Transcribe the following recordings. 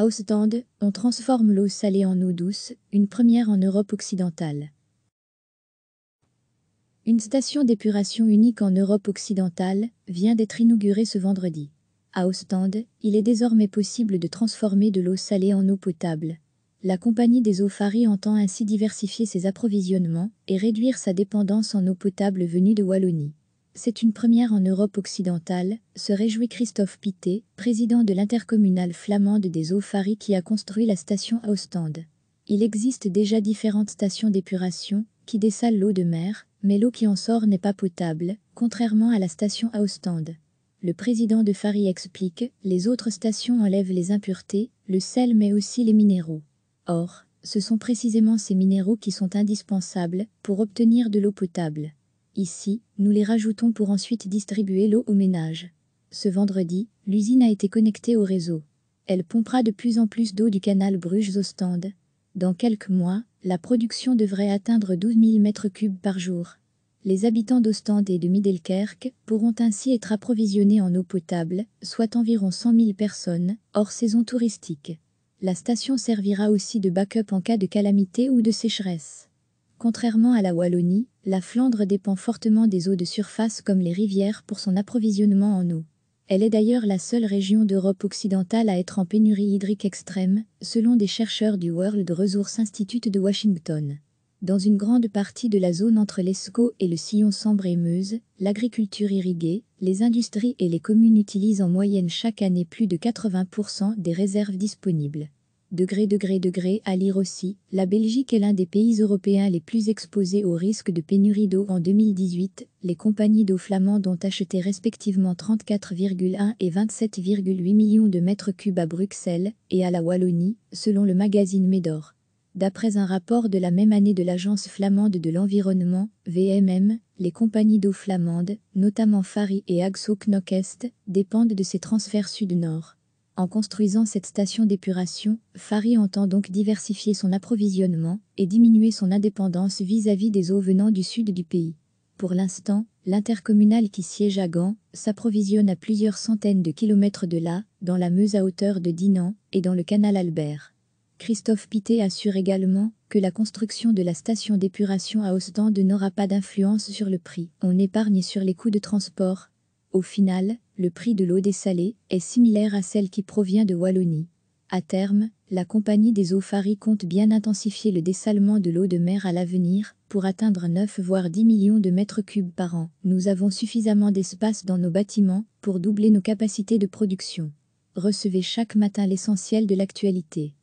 À Ostende, on transforme l'eau salée en eau douce, une première en Europe occidentale. Une station d'épuration unique en Europe occidentale vient d'être inaugurée ce vendredi. À Ostende, il est désormais possible de transformer de l'eau salée en eau potable. La compagnie des eaux Fari entend ainsi diversifier ses approvisionnements et réduire sa dépendance en eau potable venue de Wallonie. C'est une première en Europe occidentale, se réjouit Christophe Pité, président de l'intercommunale flamande des eaux Fari qui a construit la station à Ostende. Il existe déjà différentes stations d'épuration qui dessalent l'eau de mer, mais l'eau qui en sort n'est pas potable, contrairement à la station à Ostende. Le président de Fari explique, les autres stations enlèvent les impuretés, le sel mais aussi les minéraux. Or, ce sont précisément ces minéraux qui sont indispensables pour obtenir de l'eau potable. Ici, nous les rajoutons pour ensuite distribuer l'eau au ménage. Ce vendredi, l'usine a été connectée au réseau. Elle pompera de plus en plus d'eau du canal Bruges-Ostende. Dans quelques mois, la production devrait atteindre 12 000 m3 par jour. Les habitants d'Ostende et de Middelkerk pourront ainsi être approvisionnés en eau potable, soit environ 100 000 personnes, hors saison touristique. La station servira aussi de backup en cas de calamité ou de sécheresse. Contrairement à la Wallonie, la Flandre dépend fortement des eaux de surface comme les rivières pour son approvisionnement en eau. Elle est d'ailleurs la seule région d'Europe occidentale à être en pénurie hydrique extrême, selon des chercheurs du World Resource Institute de Washington. Dans une grande partie de la zone entre l'Escaut et le sillon Sambre et Meuse, l'agriculture irriguée, les industries et les communes utilisent en moyenne chaque année plus de 80% des réserves disponibles degré degré degré à lire aussi, la Belgique est l'un des pays européens les plus exposés au risque de pénurie d'eau en 2018, les compagnies d'eau flamandes ont acheté respectivement 34,1 et 27,8 millions de mètres cubes à Bruxelles et à la Wallonie, selon le magazine Médor. D'après un rapport de la même année de l'Agence flamande de l'environnement, VMM, les compagnies d'eau flamandes, notamment Fari et Axo Est, dépendent de ces transferts sud-nord. En construisant cette station d'épuration, Fari entend donc diversifier son approvisionnement et diminuer son indépendance vis-à-vis des eaux venant du sud du pays. Pour l'instant, l'intercommunal qui siège à Gand s'approvisionne à plusieurs centaines de kilomètres de là, dans la Meuse à hauteur de Dinan et dans le canal Albert. Christophe Pité assure également que la construction de la station d'épuration à Ostende n'aura pas d'influence sur le prix. On épargne sur les coûts de transport. Au final, le prix de l'eau dessalée est similaire à celle qui provient de Wallonie. À terme, la compagnie des eaux Fari compte bien intensifier le dessalement de l'eau de mer à l'avenir pour atteindre 9 voire 10 millions de mètres cubes par an. Nous avons suffisamment d'espace dans nos bâtiments pour doubler nos capacités de production. Recevez chaque matin l'essentiel de l'actualité.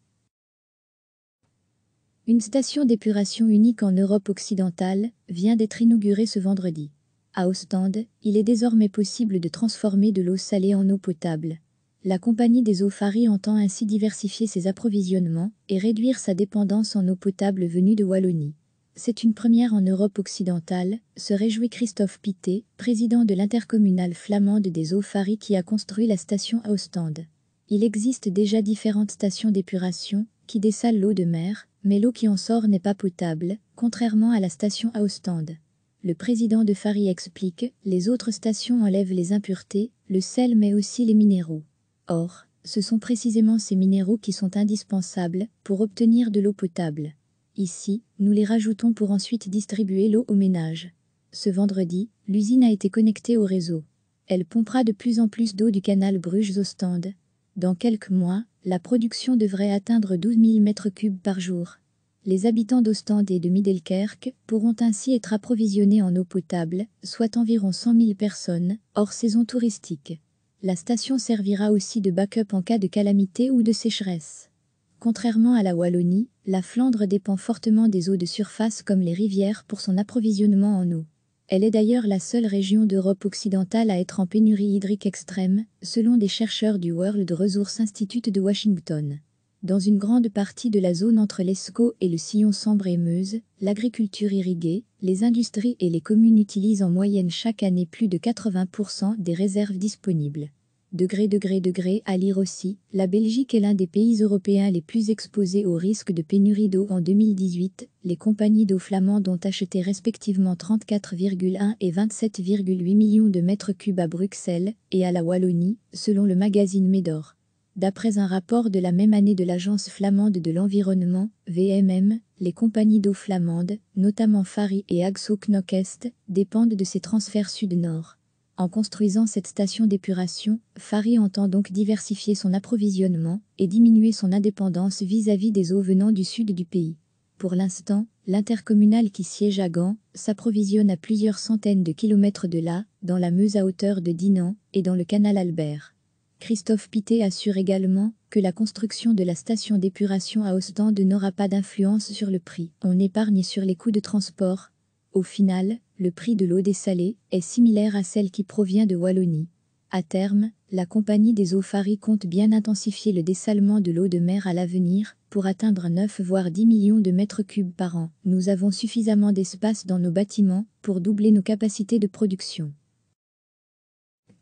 Une station d'épuration unique en Europe occidentale vient d'être inaugurée ce vendredi. À Ostende, il est désormais possible de transformer de l'eau salée en eau potable. La compagnie des eaux faries entend ainsi diversifier ses approvisionnements et réduire sa dépendance en eau potable venue de Wallonie. C'est une première en Europe occidentale, se réjouit Christophe Pité, président de l'intercommunale flamande des eaux faries qui a construit la station à Ostende. Il existe déjà différentes stations d'épuration qui dessalent l'eau de mer, mais l'eau qui en sort n'est pas potable, contrairement à la station à Ostende. Le président de Fari explique, les autres stations enlèvent les impuretés, le sel mais aussi les minéraux. Or, ce sont précisément ces minéraux qui sont indispensables pour obtenir de l'eau potable. Ici, nous les rajoutons pour ensuite distribuer l'eau au ménage. Ce vendredi, l'usine a été connectée au réseau. Elle pompera de plus en plus d'eau du canal Bruges-Ostende. Dans quelques mois, la production devrait atteindre 12 000 m3 par jour. Les habitants d'Ostende et de Middelkerk pourront ainsi être approvisionnés en eau potable, soit environ 100 000 personnes, hors saison touristique. La station servira aussi de backup en cas de calamité ou de sécheresse. Contrairement à la Wallonie, la Flandre dépend fortement des eaux de surface comme les rivières pour son approvisionnement en eau. Elle est d'ailleurs la seule région d'Europe occidentale à être en pénurie hydrique extrême, selon des chercheurs du World Resource Institute de Washington. Dans une grande partie de la zone entre l'Escaut et le sillon Sambre et Meuse, l'agriculture irriguée, les industries et les communes utilisent en moyenne chaque année plus de 80% des réserves disponibles. Degré, degré, degré, à lire aussi, la Belgique est l'un des pays européens les plus exposés au risque de pénurie d'eau en 2018. Les compagnies d'eau flamandes ont acheté respectivement 34,1 et 27,8 millions de mètres cubes à Bruxelles et à la Wallonie, selon le magazine Médor. D'après un rapport de la même année de l'Agence flamande de l'environnement, VMM, les compagnies d'eau flamandes, notamment Fari et agso dépendent de ces transferts sud-nord. En construisant cette station d'épuration, Fari entend donc diversifier son approvisionnement et diminuer son indépendance vis-à-vis des eaux venant du sud du pays. Pour l'instant, l'intercommunal qui siège à Gand s'approvisionne à plusieurs centaines de kilomètres de là, dans la Meuse à hauteur de Dinan et dans le canal Albert. Christophe Pité assure également que la construction de la station d'épuration à Ostende n'aura pas d'influence sur le prix. On épargne sur les coûts de transport. Au final, le prix de l'eau dessalée est similaire à celle qui provient de Wallonie. À terme, la compagnie des eaux Fari compte bien intensifier le dessalement de l'eau de mer à l'avenir pour atteindre 9 voire 10 millions de mètres cubes par an. Nous avons suffisamment d'espace dans nos bâtiments pour doubler nos capacités de production.